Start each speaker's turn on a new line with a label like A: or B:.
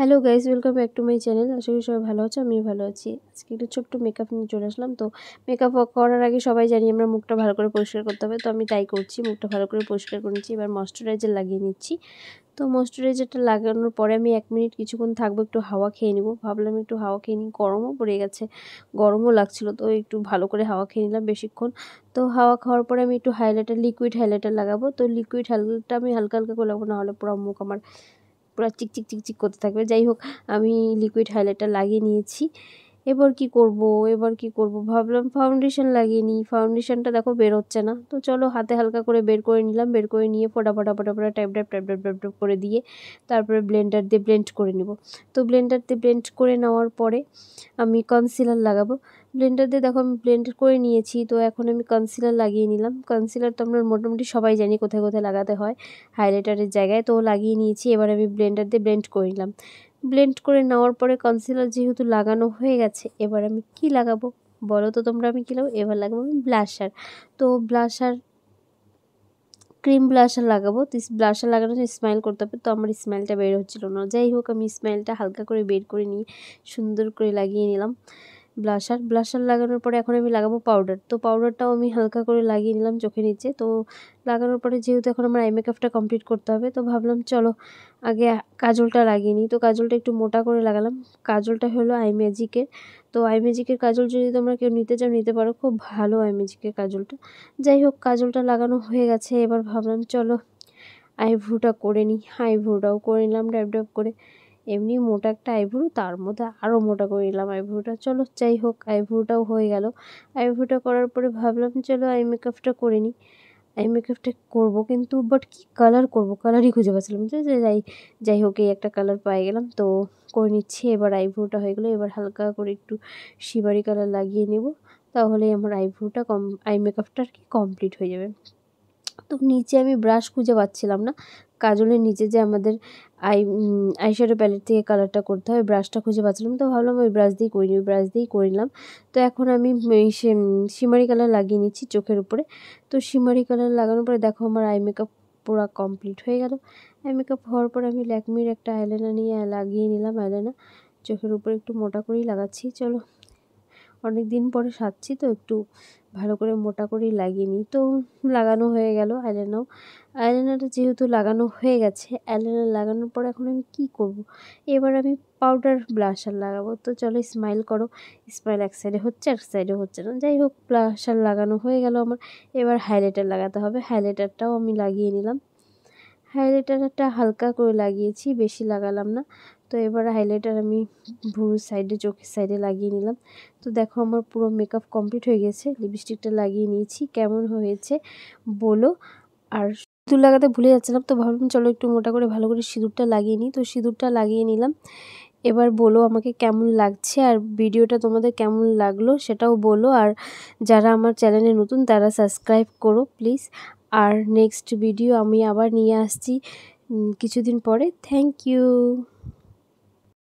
A: Hello guys welcome back to my channel আশা করি সবাই ভালো আছো আমিও ভালো আছি আজকে একটু ছোট্ট মেকআপ নিয়ে চলে আসলাম তো মেকআপ করার আগে সবাই জানি আমরা মুখটা ভালো করে পরিষ্কার করতে হবে তো আমি তাই করছি মুখটা ভালো করে পরিষ্কার করে নিচ্ছি এবার ময়শ্চারাইজার লাগিয়ে নিচ্ছি তো ময়শ্চারাইজারটা লাগানোর পরে আমি এক মিনিট কিছুক্ষণ থাকবো একটু হাওয়া খেয়ে নেবো ভাবলাম একটু হাওয়া খেয়ে নিই গরমও পড়ে গেছে গরমও লাগছিল তো একটু ভালো করে হাওয়া খেয়ে নিলাম বেশিক্ষণ তো হাওয়া খাওয়ার পরে আমি একটু হাইলাইটার লিকুইড হাইলাইটার লাগাবো তো লিকুইড হাইলাইটারটা আমি হালকা হালকা করে লাগাবো না হলে পুরো মুখ আমার পুরো চিকচিক চিকচিক করতে থাকবে যাই হোক আমি লিকুইড হাইলাইটার লাগিয়ে নিয়েছি এবার কি করব এবার কি করব ভাবলাম ফাউন্ডেশন লাগিয়ে নিই ফাউন্ডেশনটা দেখো বেরোচ্ছে না তো চলো হাতে হালকা করে বের করে নিলাম বের করে নিয়ে ফোটাফোটা ফোটাফোটা type type type type type করে দিয়ে তারপরে ব্লেন্ডার দিয়ে ব্লেন্ড করে নেব তো ব্লেন্ডার দিয়ে ব্লেন্ড করে নেওয়ার পরে আমি কনসিলার লাগাবো ব্লেন্ডার দিয়ে দেখো আমি ব্লেন্ড করে নিয়েছি তো এখন আমি কনসিলার লাগিয়ে নিলাম কনসিলার তো আমরা মোটামুটি সবাই জানি কোথায় কোথায় লাগাতে হয় হাইলাইটারের জায়গায় তো লাগিয়ে নিয়েছি এবার আমি ব্লেন্ডার দিয়ে ব্লেন্ড করে নিলাম ব্লেন্ড করে নেওয়ার পরে কনসিলার যেহেতু লাগানো হয়ে গেছে এবার আমি কি লাগাবো বলো তো তোমরা আমি কী লাগাবো এবার লাগাবো আমি ব্লাশার তো ব্লাশার ক্রিম ব্লাশার লাগাবো তো ব্লাশার লাগানোর জন্য স্মাইল করতে হবে তো আমার স্মাইলটা বের হচ্ছিলো না যাই হোক আমি স্মাইলটা হালকা করে বের করে নিয়ে সুন্দর করে লাগিয়ে নিলাম ব্লাশার ব্লাশার লাগানোর পরে এখন আমি লাগাবো পাউডার তো পাউডারটাও আমি হালকা করে লাগিয়ে নিলাম চোখে নিচে তো লাগানোর পরে যেহেতু এখন আমার আই মেকআপটা কমপ্লিট করতে হবে তো ভাবলাম চলো আগে কাজলটা লাগিয়ে নিই তো কাজলটা একটু মোটা করে লাগালাম কাজলটা হলো আই ম্যাজিকের তো আই ম্যাজিকের কাজল যদি তোমরা কেউ নিতে চাও নিতে পারো খুব ভালো আই ম্যাজিকের কাজলটা যাই হোক কাজলটা লাগানো হয়ে গেছে এবার ভাবলাম চলো আইভ্রুটা করে নিই আইভ্রুটাও করে নিলাম ড্যাপ ড্যাপ করে এমনি মোটা একটা আইভ্রু তার মধ্যে আরও মোটা করে নিলাম আইভ্রুটা চলো যাই হোক আইভ্রুটাও হয়ে গেল আইভ্রুটা করার পরে ভাবলাম চলো আই মেকআপটা করে নিই আই মেকআপটা করবো কিন্তু বাট কী কালার করব কালারই খুঁজে পাচ্ছিলাম যে যাই যাই হোক এই একটা কালার পাই গেলাম তো করে নিচ্ছি এবার আইভ্রুটা হয়ে গেলো এবার হালকা করে একটু শিবারি কালার লাগিয়ে নেব তাহলে আমার আইভ্রুটা কম আই মেকআপটা আর কি কমপ্লিট হয়ে যাবে তো নিচে আমি ব্রাশ খুঁজে পাচ্ছিলাম না কাজলের নিচে যে আমাদের আই আইশ্যাডো প্যালেট থেকে কালারটা করতে হয় ব্রাশটা খুঁজে পাচ্ছিলাম তো ভাবলাম ওই ব্রাশ দিয়েই করিনি ওই ব্রাশ দিয়েই নিলাম তো এখন আমি সিমারি কালার লাগিয়ে নিচ্ছি চোখের উপরে তো সিমারি কালার লাগানোর পরে দেখো আমার আই মেকআপ পুরো কমপ্লিট হয়ে গেল আই মেকআপ হওয়ার পর আমি ল্যাকমির একটা আইলাইনার নিয়ে লাগিয়ে নিলাম আইলাইনার চোখের উপরে একটু মোটা করেই লাগাচ্ছি চলো অনেক দিন পরে সাজছি তো একটু ভালো করে মোটা করেই লাগিয়ে নিই তো লাগানো হয়ে গেল আয়লেনাও আয়লেনাটা যেহেতু লাগানো হয়ে গেছে আইলাইনার লাগানোর পর এখন আমি কি করব। এবার আমি পাউডার ব্লাশার লাগাবো তো চলো স্মাইল করো স্মাইল এক সাইডে হচ্ছে এক সাইডে হচ্ছে না যাই হোক ব্লাশার লাগানো হয়ে গেল আমার এবার হাইলাইটার লাগাতে হবে হাইলাইটারটাও আমি লাগিয়ে নিলাম হাইলাইটারটা হালকা করে লাগিয়েছি বেশি লাগালাম না তো এবার হাইলাইটার আমি ভুরুর সাইডে চোখের সাইডে লাগিয়ে নিলাম তো দেখো আমার পুরো মেকআপ কমপ্লিট হয়ে গেছে লিপস্টিকটা লাগিয়ে নিয়েছি কেমন হয়েছে বলো আর সিঁদুর লাগাতে ভুলে যাচ্ছিলাম তো ভাবলাম চলো একটু মোটা করে ভালো করে সিঁদুরটা লাগিয়ে নিই তো সিঁদুরটা লাগিয়ে নিলাম এবার বলো আমাকে কেমন লাগছে আর ভিডিওটা তোমাদের কেমন লাগলো সেটাও বলো আর যারা আমার চ্যানেলে নতুন তারা সাবস্ক্রাইব করো প্লিজ আর নেক্সট ভিডিও আমি আবার নিয়ে আসছি কিছুদিন পরে থ্যাংক ইউ